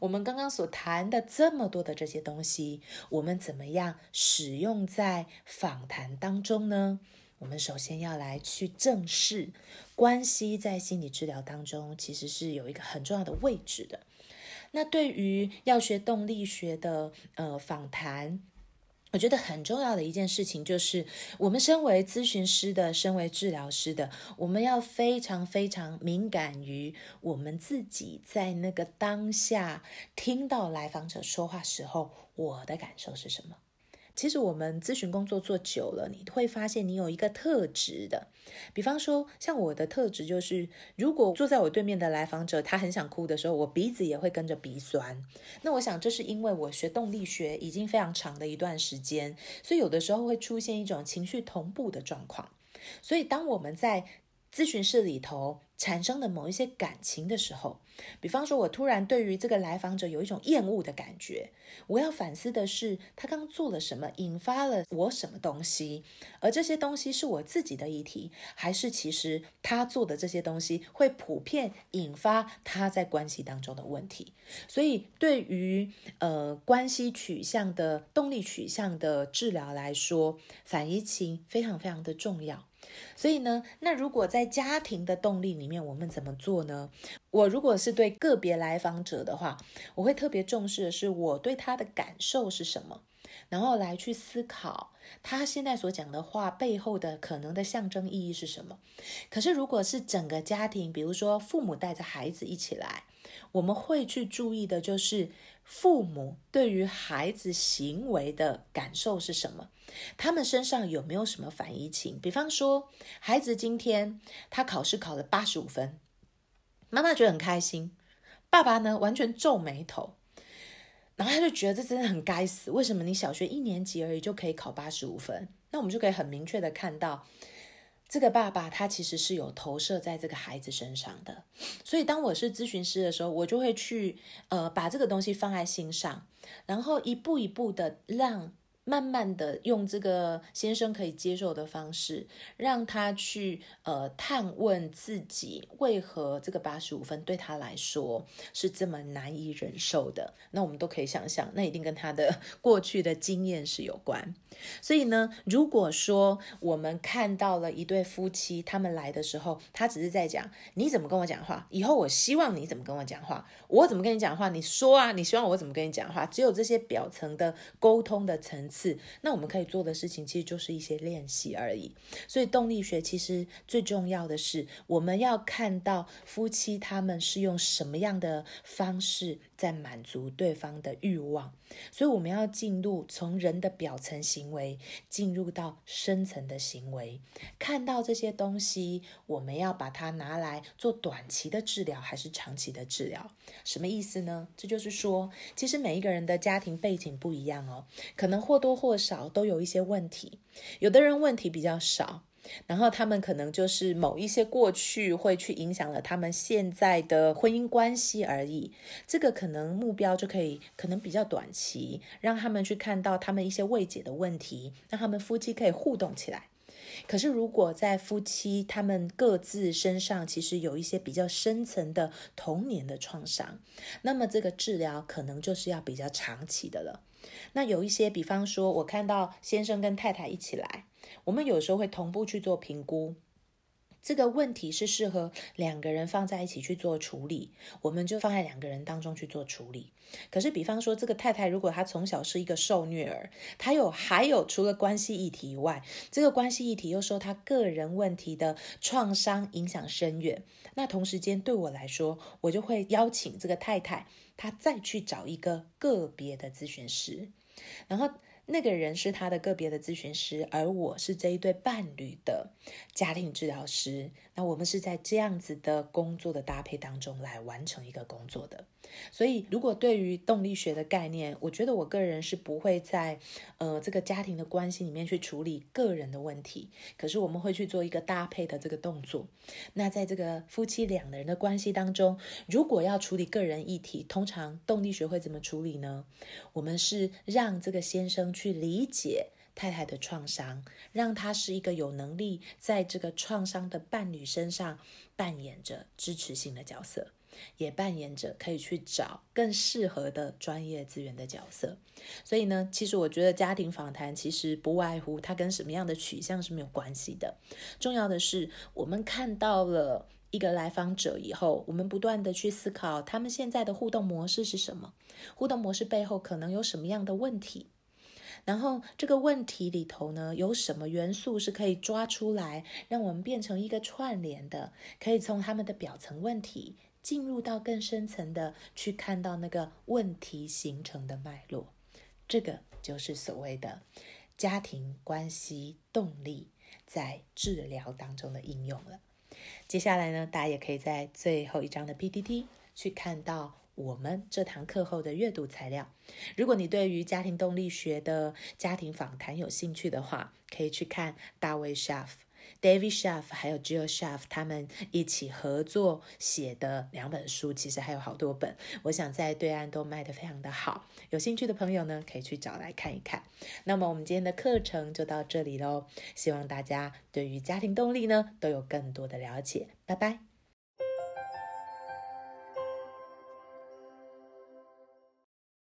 我们刚刚所谈的这么多的这些东西，我们怎么样使用在访谈当中呢？我们首先要来去正视关系在心理治疗当中其实是有一个很重要的位置的。那对于要学动力学的呃访谈。我觉得很重要的一件事情就是，我们身为咨询师的，身为治疗师的，我们要非常非常敏感于我们自己在那个当下听到来访者说话时候，我的感受是什么。其实我们咨询工作做久了，你会发现你有一个特质的，比方说像我的特质就是，如果坐在我对面的来访者他很想哭的时候，我鼻子也会跟着鼻酸。那我想这是因为我学动力学已经非常长的一段时间，所以有的时候会出现一种情绪同步的状况。所以当我们在咨询室里头产生的某一些感情的时候，比方说，我突然对于这个来访者有一种厌恶的感觉，我要反思的是他刚做了什么，引发了我什么东西，而这些东西是我自己的议题，还是其实他做的这些东西会普遍引发他在关系当中的问题？所以，对于呃关系取向的动力取向的治疗来说，反移情非常非常的重要。所以呢，那如果在家庭的动力里面，我们怎么做呢？我如果是对个别来访者的话，我会特别重视的是我对他的感受是什么，然后来去思考他现在所讲的话背后的可能的象征意义是什么。可是如果是整个家庭，比如说父母带着孩子一起来。我们会去注意的就是父母对于孩子行为的感受是什么，他们身上有没有什么反移情？比方说，孩子今天他考试考了八十五分，妈妈觉得很开心，爸爸呢完全皱眉头，然后他就觉得这真的很该死，为什么你小学一年级而已就可以考八十五分？那我们就可以很明确的看到。这个爸爸他其实是有投射在这个孩子身上的，所以当我是咨询师的时候，我就会去，呃，把这个东西放在心上，然后一步一步的让。慢慢的用这个先生可以接受的方式，让他去呃探问自己为何这个八十五分对他来说是这么难以忍受的。那我们都可以想象，那一定跟他的 过去的经验是有关。所以呢，如果说我们看到了一对夫妻，他们来的时候，他只是在讲你怎么跟我讲话，以后我希望你怎么跟我讲话，我怎么跟你讲话，你说啊，你希望我怎么跟你讲话，只有这些表层的沟通的层次。次，那我们可以做的事情其实就是一些练习而已。所以动力学其实最重要的是，我们要看到夫妻他们是用什么样的方式。在满足对方的欲望，所以我们要进入从人的表层行为进入到深层的行为，看到这些东西，我们要把它拿来做短期的治疗还是长期的治疗？什么意思呢？这就是说，其实每一个人的家庭背景不一样哦，可能或多或少都有一些问题，有的人问题比较少。然后他们可能就是某一些过去会去影响了他们现在的婚姻关系而已。这个可能目标就可以可能比较短期，让他们去看到他们一些未解的问题，让他们夫妻可以互动起来。可是如果在夫妻他们各自身上其实有一些比较深层的童年的创伤，那么这个治疗可能就是要比较长期的了。那有一些，比方说，我看到先生跟太太一起来。我们有时候会同步去做评估，这个问题是适合两个人放在一起去做处理，我们就放在两个人当中去做处理。可是，比方说这个太太，如果她从小是一个受虐儿，她有还有除了关系议题以外，这个关系议题又受她个人问题的创伤影响深远。那同时间对我来说，我就会邀请这个太太，她再去找一个个别的咨询师，然后。那个人是他的个别的咨询师，而我是这一对伴侣的家庭治疗师。那我们是在这样子的工作的搭配当中来完成一个工作的。所以，如果对于动力学的概念，我觉得我个人是不会在呃这个家庭的关系里面去处理个人的问题。可是，我们会去做一个搭配的这个动作。那在这个夫妻两个人的关系当中，如果要处理个人议题，通常动力学会怎么处理呢？我们是让这个先生。去理解太太的创伤，让她是一个有能力在这个创伤的伴侣身上扮演着支持性的角色，也扮演着可以去找更适合的专业资源的角色。所以呢，其实我觉得家庭访谈其实不外乎它跟什么样的取向是没有关系的。重要的是我们看到了一个来访者以后，我们不断的去思考他们现在的互动模式是什么，互动模式背后可能有什么样的问题。然后这个问题里头呢，有什么元素是可以抓出来，让我们变成一个串联的，可以从他们的表层问题进入到更深层的去看到那个问题形成的脉络。这个就是所谓的家庭关系动力在治疗当中的应用了。接下来呢，大家也可以在最后一章的 PPT 去看到。我们这堂课后的阅读材料，如果你对于家庭动力学的家庭访谈有兴趣的话，可以去看大卫· s h f f David Shaff，还有 Jill Shaff 他们一起合作写的两本书，其实还有好多本，我想在对岸都卖得非常的好。有兴趣的朋友呢，可以去找来看一看。那么我们今天的课程就到这里喽，希望大家对于家庭动力呢都有更多的了解。拜拜。